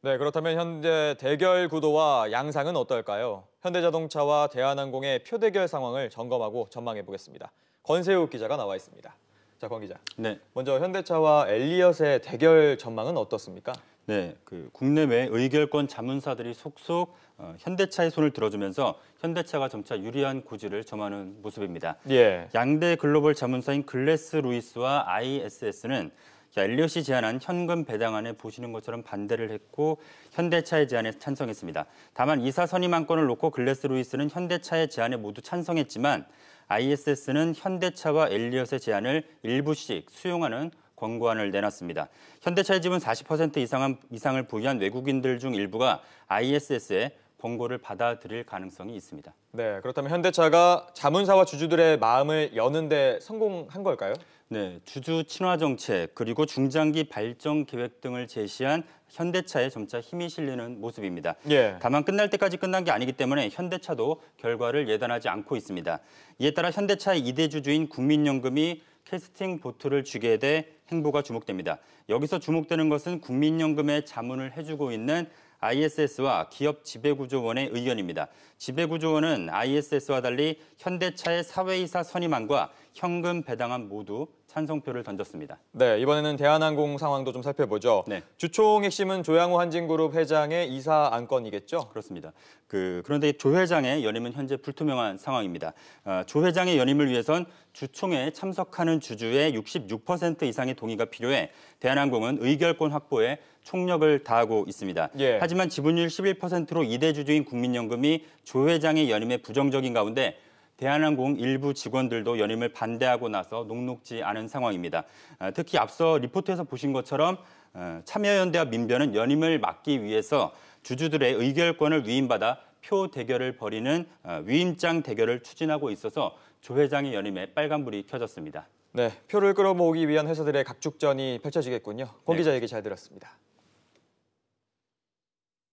네, 그렇다면 현재 대결 구도와 양상은 어떨까요? 현대자동차와 대한항공의 표대결 상황을 점검하고 전망해 보겠습니다. 권세욱 기자가 나와 있습니다. 자, 권 기자. 네. 먼저 현대차와 엘리엇의 대결 전망은 어떻습니까? 네, 그 국내외 의결권 자문사들이 속속 어, 현대차의 손을 들어주면서 현대차가 점차 유리한 구지를 점하는 모습입니다. 예. 양대 글로벌 자문사인 글래스 루이스와 ISS는 자, 엘리엇이 제안한 현금 배당안에 보시는 것처럼 반대를 했고 현대차의 제안에 찬성했습니다. 다만 이사 선임안건을 놓고 글래스 루이스는 현대차의 제안에 모두 찬성했지만 ISS는 현대차와 엘리엇의 제안을 일부씩 수용하는 권고안을 내놨습니다. 현대차의 지분 40% 이상한, 이상을 부여한 외국인들 중 일부가 ISS에 권고를 받아들일 가능성이 있습니다. 네, 그렇다면 현대차가 자문사와 주주들의 마음을 여는데 성공한 걸까요? 네, 주주 친화 정책 그리고 중장기 발전 계획 등을 제시한 현대차에 점차 힘이 실리는 모습입니다. 예. 다만 끝날 때까지 끝난 게 아니기 때문에 현대차도 결과를 예단하지 않고 있습니다. 이에 따라 현대차의 2대 주주인 국민연금이 캐스팅 보트를 쥐게 돼 행보가 주목됩니다. 여기서 주목되는 것은 국민연금의 자문을 해주고 있는 ISS와 기업 지배구조원의 의견입니다. 지배구조원은 ISS와 달리 현대차의 사회이사 선임안과 현금 배당안 모두 찬성표를 던졌습니다. 네, 이번에는 대한항공 상황도 좀 살펴보죠. 네. 주총 핵심은 조양호 한진그룹 회장의 이사 안건이겠죠? 그렇습니다. 그, 그런데 조 회장의 연임은 현재 불투명한 상황입니다. 어, 조 회장의 연임을 위해선 주총에 참석하는 주주의 66% 이상의 동의가 필요해 대한항공은 의결권 확보에 총력을 다하고 있습니다. 예. 하지만 지분율 11%로 2대 주주인 국민연금이 조 회장의 연임에 부정적인 가운데 대한항공 일부 직원들도 연임을 반대하고 나서 녹록지 않은 상황입니다. 아, 특히 앞서 리포트에서 보신 것처럼 어, 참여연대와 민변은 연임을 막기 위해서 주주들의 의결권을 위임받아 표 대결을 벌이는 어, 위임장 대결을 추진하고 있어서 조 회장의 연임에 빨간불이 켜졌습니다. 네, 표를 끌어모으기 위한 회사들의 각축전이 펼쳐지겠군요. 권 네. 기자 얘기 잘 들었습니다.